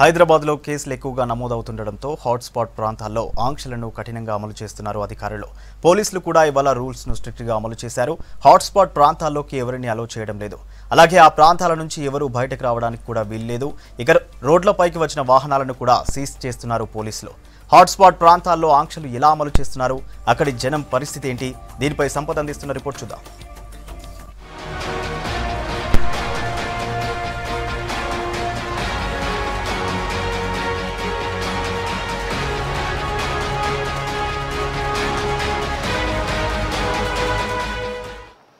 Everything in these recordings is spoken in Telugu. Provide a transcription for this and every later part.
హైదరాబాద్లో కేసులు ఎక్కువగా నమోదవుతుండటంతో హాట్స్పాట్ ప్రాంతాల్లో ఆంక్షలను కఠినంగా అమలు చేస్తున్నారు అధికారులు పోలీసులు కూడా ఇవాళ రూల్స్ను స్ట్రిక్ట్గా అమలు చేశారు హాట్స్పాట్ ప్రాంతాల్లోకి ఎవరిని అలో చేయడం లేదు అలాగే ఆ ప్రాంతాల నుంచి ఎవరూ బయటకు రావడానికి కూడా వీల్లేదు ఇక రోడ్లపైకి వచ్చిన వాహనాలను కూడా సీజ్ చేస్తున్నారు పోలీసులు హాట్స్పాట్ ప్రాంతాల్లో ఆంక్షలు ఎలా అమలు చేస్తున్నారు అక్కడి జనం పరిస్థితి ఏంటి దీనిపై సంపద అందిస్తున్న రిపోర్ట్ చూద్దాం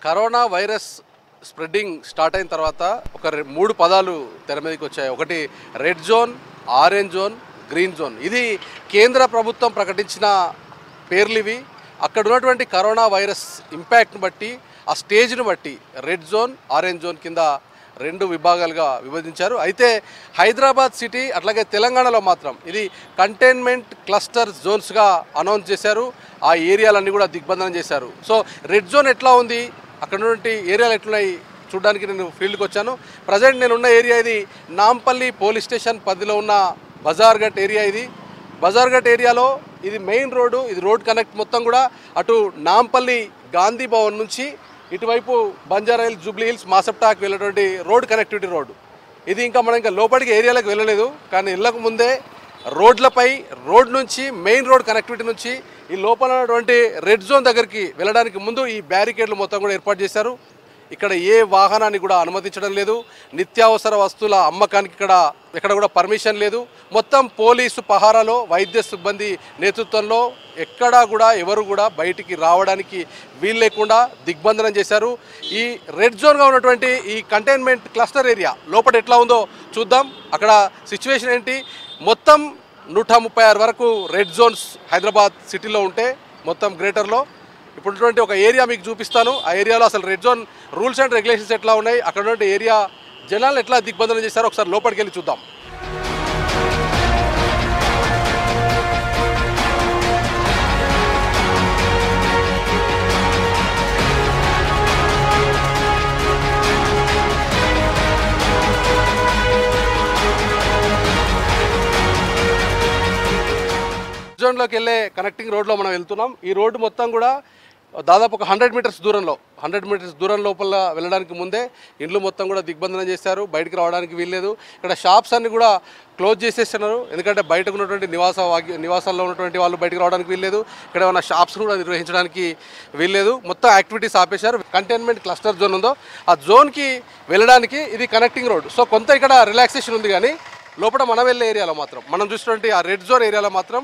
కరోనా వైరస్ స్ప్రెడ్డింగ్ స్టార్ట్ అయిన తర్వాత ఒక మూడు పదాలు తెర మీదకి వచ్చాయి ఒకటి red zone orange zone green zone ఇది కేంద్ర ప్రభుత్వం ప్రకటించిన పేర్లు ఇవి అక్కడ ఉన్నటువంటి కరోనా వైరస్ ఇంపాక్ట్ని బట్టి ఆ స్టేజ్ని బట్టి రెడ్ జోన్ ఆరెంజ్ జోన్ కింద రెండు విభాగాలుగా విభజించారు అయితే హైదరాబాద్ సిటీ అట్లాగే తెలంగాణలో మాత్రం ఇది కంటైన్మెంట్ క్లస్టర్ జోన్స్గా అనౌన్స్ చేశారు ఆ ఏరియాలన్నీ కూడా దిగ్బంధనం చేశారు సో రెడ్ జోన్ ఎట్లా ఉంది అక్కడ ఉన్నటువంటి ఏరియాలు ఎట్లున్నాయి చూడడానికి నేను ఫీల్డ్కి వచ్చాను ప్రజెంట్ నేనున్న ఏరియా ఇది నాంపల్లి పోలీస్ స్టేషన్ పరిధిలో ఉన్న బజార్ఘట్ ఏరియా ఇది బజార్ఘట్ ఏరియాలో ఇది మెయిన్ రోడ్డు ఇది రోడ్ కనెక్ట్ మొత్తం కూడా అటు నాంపల్లి గాంధీ భవన్ నుంచి ఇటువైపు బంజారాయిల్ జూబ్లీ హిల్స్ మాసప్టాక్ వెళ్ళేటువంటి రోడ్ కనెక్టివిటీ రోడ్డు ఇది ఇంకా మనం ఇంకా లోపలికి ఏరియాలకు వెళ్ళలేదు కానీ వెళ్ళక ముందే రోడ్లపై రోడ్ నుంచి మెయిన్ రోడ్ కనెక్టివిటీ నుంచి ఈ లోపల ఉన్నటువంటి రెడ్ జోన్ దగ్గరికి వెళ్ళడానికి ముందు ఈ బ్యారికేడ్లు మొత్తం కూడా ఏర్పాటు చేశారు ఇక్కడ ఏ వాహనాన్ని కూడా అనుమతించడం లేదు నిత్యావసర వస్తువుల అమ్మకానికి ఇక్కడ ఎక్కడ కూడా పర్మిషన్ లేదు మొత్తం పోలీసు పహారాలో వైద్య సిబ్బంది నేతృత్వంలో ఎక్కడా కూడా ఎవరు కూడా బయటికి రావడానికి వీలు లేకుండా దిగ్బంధనం చేశారు ఈ రెడ్ జోన్గా ఉన్నటువంటి ఈ కంటైన్మెంట్ క్లస్టర్ ఏరియా లోపల ఎట్లా ఉందో చూద్దాం అక్కడ సిచ్యువేషన్ ఏంటి మొత్తం నూట వరకు రెడ్ జోన్స్ హైదరాబాద్ సిటీలో ఉంటే మొత్తం గ్రేటర్లో ఇప్పుడున్నటువంటి ఒక ఏరియా మీకు చూపిస్తాను ఆ ఏరియాలో అసలు red zone rules and regulations ఎట్లా ఉన్నాయి అక్కడ ఉన్నటువంటి ఏరియా జనాలను ఎట్లా దిగ్బంధనం చేశారో ఒకసారి లోపలికి వెళ్ళి చూద్దాం జోన్లోకి వెళ్ళే కనెక్టింగ్ రోడ్లో మనం వెళ్తున్నాం ఈ రోడ్డు మొత్తం కూడా దాదాపు ఒక హండ్రెడ్ మీటర్స్ దూరంలో హండ్రెడ్ మీటర్స్ దూరం లోపల వెళ్ళడానికి ముందే ఇండ్లు మొత్తం కూడా దిగ్బంధనం చేశారు బయటికి రావడానికి వీల్లేదు ఇక్కడ షాప్స్ అన్ని కూడా క్లోజ్ చేసేస్తున్నారు ఎందుకంటే బయటకు ఉన్నటువంటి నివాస నివాసాల్లో ఉన్నటువంటి వాళ్ళు బయటకు రావడానికి వీల్లేదు ఇక్కడ ఉన్న షాప్స్ కూడా నిర్వహించడానికి వీల్లేదు మొత్తం యాక్టివిటీస్ ఆపేశారు కంటైన్మెంట్ క్లస్టర్ జోన్ ఉందో ఆ జోన్కి వెళ్ళడానికి ఇది కనెక్టింగ్ రోడ్ సో కొంత ఇక్కడ రిలాక్సేషన్ ఉంది కానీ లోపల మనం వెళ్ళే ఏరియాలో మాత్రం మనం చూసినటువంటి ఆ రెడ్ జోన్ ఏరియాలో మాత్రం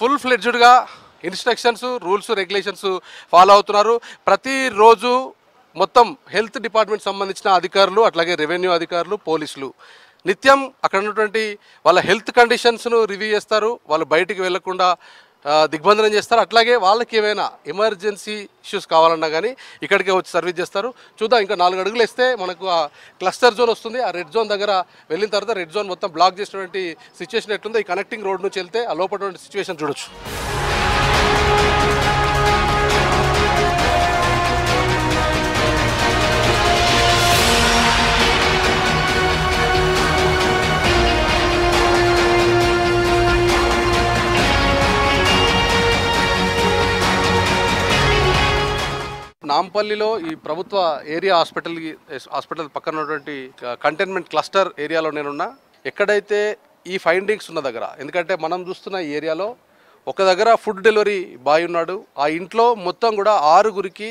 ఫుల్ ఫ్లెడ్జ్డ్గా ఇన్స్ట్రక్షన్స్ రూల్స్ రెగ్యులేషన్స్ ఫాలో అవుతున్నారు ప్రతిరోజు మొత్తం హెల్త్ డిపార్ట్మెంట్ సంబంధించిన అధికారులు అట్లాగే రెవెన్యూ అధికారులు పోలీసులు నిత్యం అక్కడ ఉన్నటువంటి వాళ్ళ హెల్త్ కండిషన్స్ను రివ్యూ చేస్తారు వాళ్ళు బయటికి వెళ్లకుండా దిగ్బంధనం చేస్తారు అట్లాగే వాళ్ళకి ఏమైనా ఎమర్జెన్సీ ఇష్యూస్ కావాలన్నా కానీ ఇక్కడికే వచ్చి సర్వీస్ చేస్తారు చూద్దాం ఇంకా నాలుగు అడుగులు వేస్తే మనకు ఆ క్లస్టర్ జోన్ వస్తుంది ఆ రెడ్ జోన్ దగ్గర వెళ్ళిన తర్వాత రెడ్ జోన్ మొత్తం బ్లాక్ చేసినటువంటి సిచ్యువేషన్ ఎట్లుందో ఈ కనెక్టింగ్ రోడ్ నుంచి వెళ్తే ఆ లోపల సిచ్యువేషన్ చూడొచ్చు నాంపల్లిలో ఈ ప్రభుత్వ ఏరియా హాస్పిటల్ హాస్పిటల్ పక్కన ఉన్నటువంటి కంటైన్మెంట్ క్లస్టర్ ఏరియాలో నేనున్నా ఎక్కడైతే ఈ ఫైండింగ్స్ ఉన్న దగ్గర ఎందుకంటే మనం చూస్తున్న ఈ ఏరియాలో ఒక దగ్గర ఫుడ్ డెలివరీ బాయ్ ఉన్నాడు ఆ ఇంట్లో మొత్తం కూడా ఆరుగురికి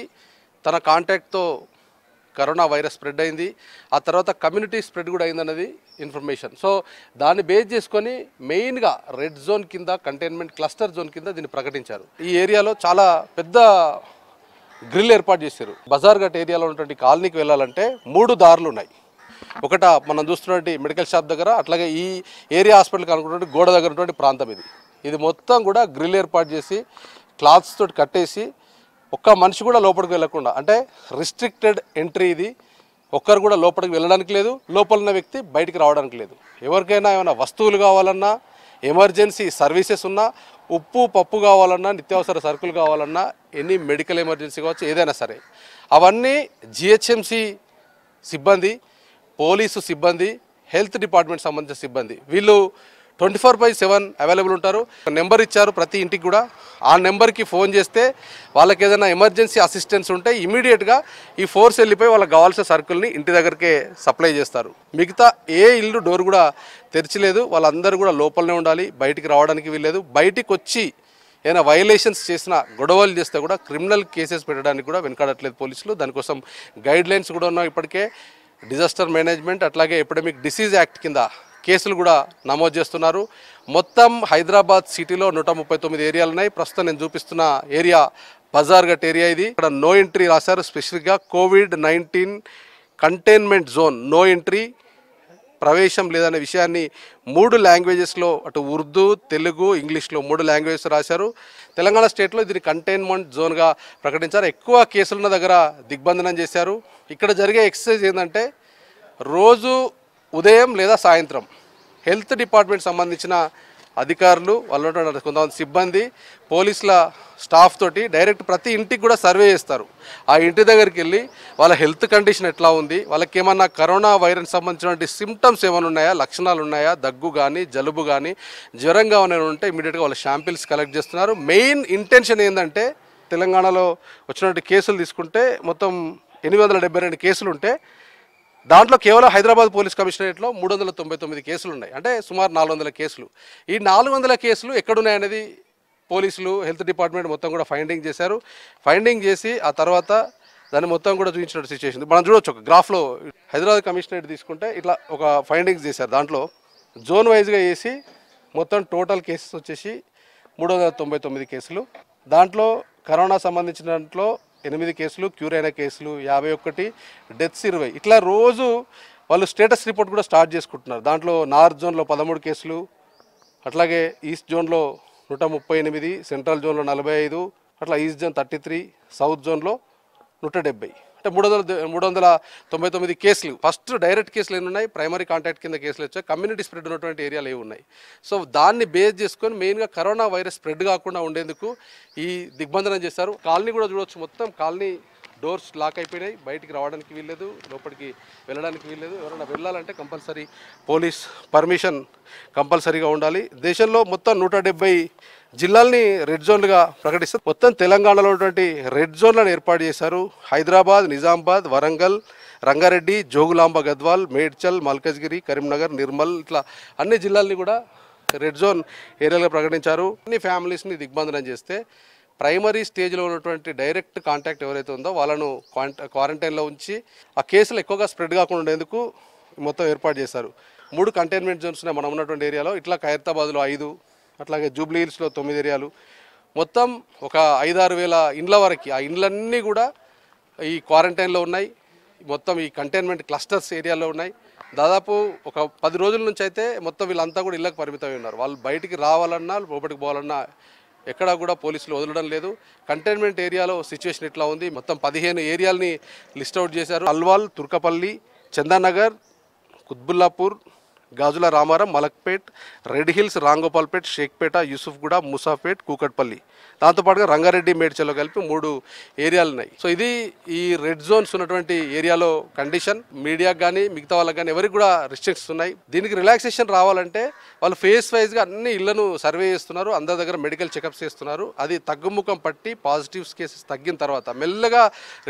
తన కాంటాక్ట్తో కరోనా వైరస్ స్ప్రెడ్ అయింది ఆ తర్వాత కమ్యూనిటీ స్ప్రెడ్ కూడా అయిందన్నది ఇన్ఫర్మేషన్ సో దాన్ని బేస్ చేసుకొని మెయిన్గా రెడ్ జోన్ కింద కంటైన్మెంట్ క్లస్టర్ జోన్ కింద దీన్ని ప్రకటించారు ఈ ఏరియాలో చాలా పెద్ద గ్రిల్ ఏర్పాటు చేశారు బజార్ ఘట్ ఏరియాలో ఉన్నటువంటి కాలనీకి వెళ్ళాలంటే మూడు దారులు ఉన్నాయి ఒకట మనం చూస్తున్నటువంటి మెడికల్ షాప్ దగ్గర అట్లాగే ఈ ఏరియా హాస్పిటల్కి అనుకున్నటువంటి గోడ దగ్గర ఉన్నటువంటి ప్రాంతం ఇది ఇది మొత్తం కూడా గ్రిల్ ఏర్పాటు చేసి క్లాత్స్ తోటి కట్టేసి ఒక్క మనిషి కూడా లోపలికి వెళ్ళకుండా అంటే రిస్ట్రిక్టెడ్ ఎంట్రీ ఇది ఒక్కరు కూడా లోపలికి వెళ్ళడానికి లేదు లోపల ఉన్న వ్యక్తి బయటికి రావడానికి లేదు ఎవరికైనా ఏమైనా వస్తువులు కావాలన్నా ఎమర్జెన్సీ సర్వీసెస్ ఉన్నా ఉప్పు పప్పు కావాలన్నా నిత్యావసర సరుకులు కావాలన్నా ఎన్ని మెడికల్ ఎమర్జెన్సీ కావచ్చు ఏదైనా సరే అవన్నీ జిహెచ్ఎంసి సిబ్బంది పోలీసు సిబ్బంది హెల్త్ డిపార్ట్మెంట్ సంబంధించిన సిబ్బంది వీళ్ళు twenty four by seven available ఉంటారు నెంబర్ ఇచ్చారు ప్రతి ఇంటికి కూడా ఆ నెంబర్కి ఫోన్ చేస్తే వాళ్ళకి ఏదైనా ఎమర్జెన్సీ అసిస్టెన్స్ ఉంటే ఇమీడియట్గా ఈ ఫోర్స్ వెళ్ళిపోయి వాళ్ళకి కావాల్సిన సరుకుల్ని ఇంటి దగ్గరికే సప్లై చేస్తారు మిగతా ఏ ఇల్లు డోర్ కూడా తెరచలేదు వాళ్ళందరూ కూడా లోపలనే ఉండాలి బయటికి రావడానికి వీల్లేదు బయటికి వచ్చి ఏదైనా వైలేషన్స్ చేసిన గొడవలు చేస్తే కూడా క్రిమినల్ కేసెస్ పెట్టడానికి కూడా వెనకాడట్లేదు పోలీసులు దానికోసం గైడ్ లైన్స్ కూడా ఉన్నాయి ఇప్పటికే డిజాస్టర్ మేనేజ్మెంట్ అట్లాగే ఎపిడమిక్ డిసీజ్ యాక్ట్ కింద కేసులు కూడా నమోదు చేస్తున్నారు మొత్తం హైదరాబాద్ సిటీలో నూట ముప్పై తొమ్మిది ఏరియాలు ఉన్నాయి ప్రస్తుతం నేను చూపిస్తున్న ఏరియా బజార్ గట్ ఏరియా ఇది ఇక్కడ నో ఎంట్రీ రాశారు స్పెషల్గా COVID nineteen containment zone no entry ప్రవేశం లేదనే విషయాన్ని మూడు లాంగ్వేజెస్లో అటు ఉర్దూ తెలుగు ఇంగ్లీష్లో మూడు లాంగ్వేజెస్ రాశారు తెలంగాణ స్టేట్లో దీన్ని కంటైన్మెంట్ జోన్గా ప్రకటించారు ఎక్కువ కేసులున్న దగ్గర దిగ్బంధనం చేశారు ఇక్కడ జరిగే ఎక్సర్సైజ్ ఏంటంటే రోజు ఉదయం లేదా సాయంత్రం హెల్త్ డిపార్ట్మెంట్ సంబంధించిన అధికారులు వాళ్ళు కొంతమంది సిబ్బంది పోలీసుల స్టాఫ్ తోటి డైరెక్ట్ ప్రతి ఇంటికి కూడా సర్వే చేస్తారు ఆ ఇంటి దగ్గరికి వెళ్ళి వాళ్ళ హెల్త్ కండిషన్ ఎట్లా ఉంది వాళ్ళకి ఏమన్నా కరోనా వైరస్ సంబంధించినటువంటి సిమ్టమ్స్ ఏమైనా ఉన్నాయా లక్షణాలు ఉన్నాయా దగ్గు కానీ జలుబు కానీ జ్వరంగా ఏమైనా ఉంటే ఇమీడియట్గా వాళ్ళ శాంపిల్స్ కలెక్ట్ చేస్తున్నారు మెయిన్ ఇంటెన్షన్ ఏంటంటే తెలంగాణలో వచ్చినటువంటి కేసులు తీసుకుంటే మొత్తం ఎనిమిది వందల డెబ్బై రెండు కేసులు ఉంటే దాంట్లో కేవలం హైదరాబాద్ పోలీస్ కమిషనరేట్లో మూడు వందల తొంభై తొమ్మిది కేసులు ఉన్నాయి అంటే సుమారు నాలుగు వందల కేసులు ఈ నాలుగు వందల కేసులు ఎక్కడున్నాయనేది పోలీసులు హెల్త్ డిపార్ట్మెంట్ మొత్తం కూడా ఫైండింగ్ చేశారు ఫైండింగ్ చేసి ఆ తర్వాత దాన్ని మొత్తం కూడా చూపించిన సిచ్యువేషన్ మనం చూడొచ్చు ఒక గ్రాఫ్లో హైదరాబాద్ కమిషనరేట్ తీసుకుంటే ఇట్లా ఒక ఫైండింగ్స్ చేశారు దాంట్లో జోన్ వైజ్గా చేసి మొత్తం టోటల్ కేసెస్ వచ్చేసి మూడు వందల తొంభై తొమ్మిది కేసులు దాంట్లో కరోనా సంబంధించిన దాంట్లో ఎనిమిది కేసులు క్యూర్ అయిన కేసులు యాభై ఒకటి డెత్స్ ఇరవై ఇట్లా రోజు వాళ్ళు స్టేటస్ రిపోర్ట్ కూడా స్టార్ట్ చేసుకుంటున్నారు దాంట్లో నార్త్ జోన్లో పదమూడు కేసులు అట్లాగే ఈస్ట్ జోన్లో నూట ముప్పై ఎనిమిది సెంట్రల్ జోన్లో నలభై ఐదు అట్లా east zone thirty three south జోన్లో నూట డెబ్బై అంటే మూడు వందల మూడు వందల తొంభై తొమ్మిది కేసులు ఫస్ట్ డైరెక్ట్ కేసులు ఏమి ఉన్నాయి ప్రైమరీ కాంటాక్ట్ కింద కేసులు వచ్చాయి కమ్యూనిటీ స్ప్రెడ్ ఉన్నటువంటి ఏరియాలు ఏవి ఉన్నాయి సో దాన్ని బేస్ చేసుకొని మెయిన్గా కరోనా వైరస్ స్ప్రెడ్ కాకుండా ఉండేందుకు ఈ దిగ్బంధనం చేశారు కాలనీ కూడా చూడవచ్చు మొత్తం కాలనీ డోర్స్ లాక్ అయిపోయినాయి బయటికి రావడానికి వీల్లేదు లోపలికి వెళ్ళడానికి వీల్లేదు ఎవరైనా వెళ్ళాలంటే కంపల్సరీ పోలీస్ పర్మిషన్ కంపల్సరీగా ఉండాలి దేశంలో మొత్తం నూట డెబ్బై జిల్లాల్ని రెడ్ జోన్లుగా ప్రకటిస్తారు మొత్తం తెలంగాణలో ఉన్నటువంటి రెడ్ జోన్లను ఏర్పాటు చేశారు హైదరాబాద్ నిజామాబాద్ వరంగల్ రంగారెడ్డి జోగులాంబ గద్వాల్ మేడ్చల్ మల్కజ్గిరి కరీంనగర్ నిర్మల్ ఇట్లా అన్ని జిల్లాల్ని కూడా రెడ్ జోన్ ఏరియాలుగా ప్రకటించారు అన్ని ఫ్యామిలీస్ని దిగ్బంధనం చేస్తే ప్రైమరీ స్టేజ్లో ఉన్నటువంటి డైరెక్ట్ కాంటాక్ట్ ఎవరైతే ఉందో వాళ్ళను క్వారంటైన్లో ఉంచి ఆ కేసులు ఎక్కువగా స్ప్రెడ్ కాకుండా ఉండేందుకు మొత్తం ఏర్పాటు చేశారు మూడు కంటైన్మెంట్ జోన్స్ ఉన్నాయి మనం ఉన్నటువంటి ఏరియాలో ఇట్లా ఖైరతాబాద్లో ఐదు అట్లాగే జూబ్లీ హిల్స్లో తొమ్మిది ఏరియాలు మొత్తం ఒక ఐదారు వేల ఇండ్ల వరకు ఆ ఇండ్లన్నీ కూడా ఈ క్వారంటైన్లో ఉన్నాయి మొత్తం ఈ కంటైన్మెంట్ క్లస్టర్స్ ఏరియాలో ఉన్నాయి దాదాపు ఒక పది రోజుల నుంచి అయితే మొత్తం వీళ్ళంతా కూడా ఇళ్ళకి పరిమితమై ఉన్నారు వాళ్ళు బయటికి రావాలన్నా లోపలికి పోవాలన్నా ఎక్కడా కూడా పోలీసులు వదలడం లేదు కంటైన్మెంట్ ఏరియాలో సిచ్యువేషన్ ఎట్లా ఉంది మొత్తం పదిహేను ఏరియాలని లిస్ట్ అవుట్ చేశారు అల్వాల్ తుర్కపల్లి చందానగర్ కుత్బుల్లాపూర్ గాజుల రామారం మలక్పేట్ రెడ్ హిల్స్ రాంగోపాల్పేట్ షేక్పేట యూసుఫ్గూడ ముసాపేట్ కూకట్పల్లి దాంతోపాటుగా రంగారెడ్డి మేడ్చల్లో కలిపి మూడు ఏరియాలు ఉన్నాయి సో ఇది ఈ రెడ్ జోన్స్ ఉన్నటువంటి ఏరియాలో కండిషన్ మీడియాకి కానీ మిగతా వాళ్ళకి కానీ ఎవరికి కూడా రిస్ట్రిక్షన్స్ ఉన్నాయి దీనికి రిలాక్సేషన్ రావాలంటే వాళ్ళు ఫేస్ వైజ్గా అన్ని ఇళ్లను సర్వే చేస్తున్నారు అందరి దగ్గర మెడికల్ చెకప్స్ చేస్తున్నారు అది తగ్గుముఖం పట్టి పాజిటివ్స్ కేసెస్ తగ్గిన తర్వాత మెల్లగా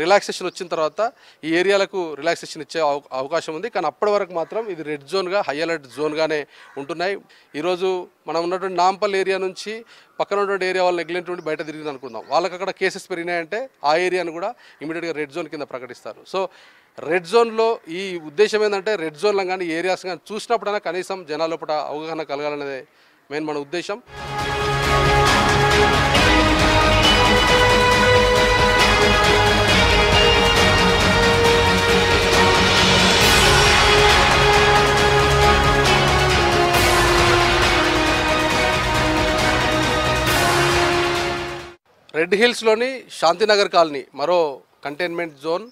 రిలాక్సేషన్ వచ్చిన తర్వాత ఈ ఏరియాలకు రిలాక్సేషన్ ఇచ్చే అవకాశం ఉంది కానీ అప్పటి వరకు మాత్రం ఇది రెడ్ జోన్గా హై అలర్ట్ జోన్గానే ఉంటున్నాయి ఈరోజు మనం ఉన్నటువంటి నాంపల్ ఏరియా నుంచి పక్కన ఉన్నటువంటి ఏరియా వాళ్ళు నెగ్లెంట్ నుండి బయట తిరిగింది అనుకుందాం వాళ్ళకి అక్కడ కేసెస్ పెరిగినాయంటే ఆ ఏరియాను కూడా ఇమీడియట్గా రెడ్ జోన్ కింద ప్రకటిస్తారు సో రెడ్ జోన్లో ఈ ఉద్దేశం ఏంటంటే రెడ్ జోన్లో కానీ ఏరియాస్ కానీ చూసినప్పుడైనా కనీసం జనాల అవగాహన కలగాలనేది మెయిన్ మన ఉద్దేశం రెడ్ హిల్స్లోని శాంతినగర్ కాలనీ మరో కంటైన్మెంట్ జోన్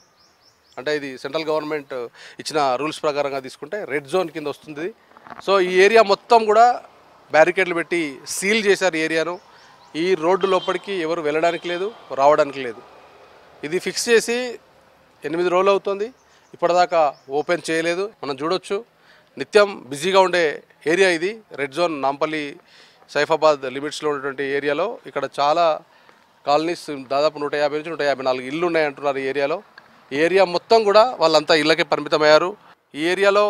అంటే ఇది సెంట్రల్ గవర్నమెంట్ ఇచ్చిన రూల్స్ ప్రకారంగా తీసుకుంటే రెడ్ జోన్ కింద వస్తుంది సో ఈ ఏరియా మొత్తం కూడా బ్యారికేడ్లు పెట్టి సీల్ చేశారు ఏరియాను ఈ రోడ్డు లోపలికి ఎవరు వెళ్ళడానికి లేదు రావడానికి లేదు ఇది ఫిక్స్ చేసి ఎనిమిది రోజులు అవుతుంది ఇప్పటిదాకా ఓపెన్ చేయలేదు మనం చూడొచ్చు నిత్యం బిజీగా ఉండే ఏరియా ఇది రెడ్ జోన్ నాంపల్లి సైఫాబాద్ లిమిట్స్లో ఉన్నటువంటి ఏరియాలో ఇక్కడ చాలా కాలనీస్ దాదాపు నూట యాభై నుంచి నూట యాభై నాలుగు ఇల్లు ఉన్నాయంటున్నారు ఈ ఏరియాలో ఏరియా మొత్తం కూడా వాళ్ళంతా ఇళ్ళకే పరిమితమయ్యారు ఈ ఏరియాలో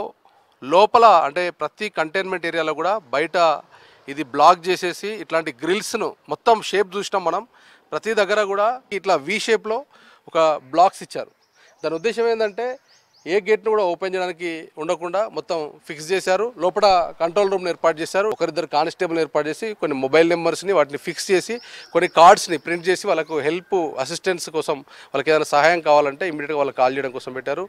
లోపల అంటే ప్రతి కంటైన్మెంట్ ఏరియాలో కూడా బయట ఇది బ్లాక్ చేసేసి ఇట్లాంటి గ్రిల్స్ను మొత్తం షేప్ చూసినాం మనం ప్రతి దగ్గర కూడా ఇట్లా వి షేప్లో ఒక బ్లాక్స్ ఇచ్చారు దాని ఉద్దేశం ఏంటంటే ఏ గేట్ను కూడా ఓపెన్ చేయడానికి ఉండకుండా మొత్తం ఫిక్స్ చేశారు లోపల కంట్రోల్ రూమ్ని ఏర్పాటు చేశారు ఒకరిద్దరు కానిస్టేబుల్ ఏర్పాటు చేసి కొన్ని మొబైల్ నెంబర్స్ని వాటిని ఫిక్స్ చేసి కొన్ని కార్డ్స్ని ప్రింట్ చేసి వాళ్ళకు హెల్ప్ అసిస్టెన్స్ కోసం వాళ్ళకి ఏదైనా సహాయం కావాలంటే ఇమీడియట్గా వాళ్ళు కాల్ చేయడం కోసం పెట్టారు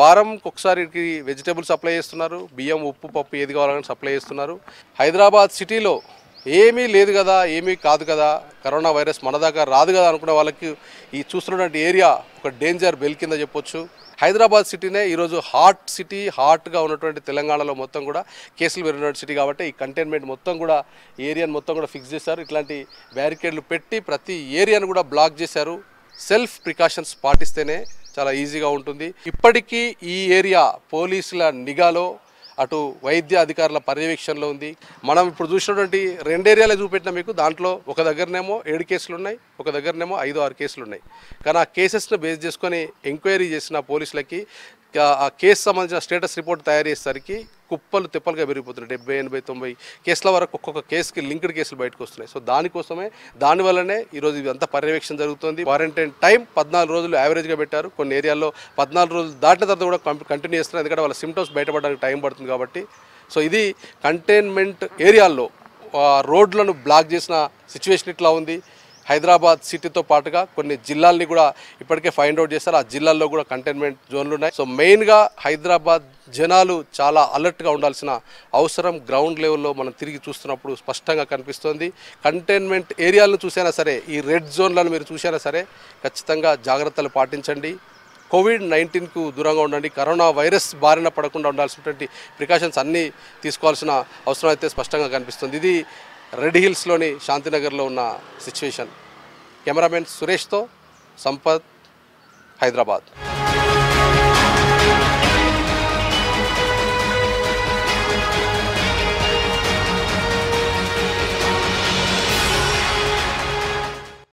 వారం ఒకసారి వెజిటేబుల్స్ సప్లై చేస్తున్నారు బియ్యం ఉప్పు పప్పు ఏది కావాలని సప్లై చేస్తున్నారు హైదరాబాద్ సిటీలో ఏమీ లేదు కదా ఏమీ కాదు కదా కరోనా వైరస్ మన దాకా రాదు కదా అనుకున్న వాళ్ళకి ఈ చూస్తున్నటువంటి ఏరియా ఒక డేంజర్ బెల్ కింద చెప్పొచ్చు హైదరాబాద్ సిటీనే ఈరోజు హాట్ సిటీ హాట్గా ఉన్నటువంటి తెలంగాణలో మొత్తం కూడా కేసులు పెరిగినటువంటి సిటీ కాబట్టి ఈ కంటైన్మెంట్ మొత్తం కూడా ఏరియాను మొత్తం కూడా ఫిక్స్ చేశారు ఇట్లాంటి బ్యారికేడ్లు పెట్టి ప్రతి ఏరియాను కూడా బ్లాక్ చేశారు సెల్ఫ్ ప్రికాషన్స్ పాటిస్తేనే చాలా ఈజీగా ఉంటుంది ఇప్పటికీ ఈ ఏరియా పోలీసుల నిఘాలో అటు వైద్య అధికారుల పర్యవేక్షణలో ఉంది మనం ఇప్పుడు చూసినటువంటి ఏరియాలే చూపెట్టిన మీకు దాంట్లో ఒక దగ్గరనేమో ఏడు కేసులు ఉన్నాయి ఒక దగ్గరనేమో ఐదు ఆరు కేసులు ఉన్నాయి కానీ ఆ కేసెస్ను బేస్ చేసుకొని ఎంక్వైరీ చేసిన పోలీసులకి ఆ కేసు సంబంధించిన స్టేటస్ రిపోర్ట్ తయారు చేసేసరికి కుప్పలు తిప్పలుగా పెరిగిపోతున్నాయి డెబ్బై ఎనభై తొంభై కేసుల వరకు ఒక్కొక్క కేసుకి లింక్డ్ కేసులు బయటకు వస్తున్నాయి సో దానికోసమే దానివల్లనే ఈరోజు అంత పర్యవేక్షణ జరుగుతుంది క్వారంటైన్ టైం పద్నాలుగు రోజులు యావరేజ్గా పెట్టారు కొన్ని ఏరియాల్లో పద్నాలుగు రోజులు దాటిన తర్వాత కూడా కంటిన్యూ చేస్తున్నారు ఎందుకంటే వాళ్ళ సిమ్టమ్స్ బయటపడడానికి టైం పడుతుంది కాబట్టి సో ఇది కంటైన్మెంట్ ఏరియాల్లో రోడ్లను బ్లాక్ చేసిన సిచ్యువేషన్ ఇట్లా ఉంది హైదరాబాద్ సిటీతో పాటుగా కొన్ని జిల్లాల్ని కూడా ఇప్పటికే ఫైండ్ అవుట్ చేస్తారు ఆ జిల్లాల్లో కూడా కంటైన్మెంట్ జోన్లు ఉన్నాయి సో మెయిన్గా హైదరాబాద్ జనాలు చాలా అలర్ట్గా ఉండాల్సిన అవసరం గ్రౌండ్ లెవెల్లో మనం తిరిగి చూస్తున్నప్పుడు స్పష్టంగా కనిపిస్తోంది కంటైన్మెంట్ ఏరియాలను చూసైనా సరే ఈ రెడ్ జోన్లను మీరు చూసైనా సరే ఖచ్చితంగా జాగ్రత్తలు పాటించండి కోవిడ్ నైన్టీన్కు దూరంగా ఉండండి కరోనా వైరస్ బారిన పడకుండా ఉండాల్సినటువంటి ప్రికాషన్స్ అన్నీ తీసుకోవాల్సిన అవసరం అయితే స్పష్టంగా కనిపిస్తుంది ఇది రెడ్ హిల్స్లోని శాంతినగర్లో ఉన్న సిచ్యువేషన్ కెమెరామెన్ సురేష్తో సంపత్ హైదరాబాద్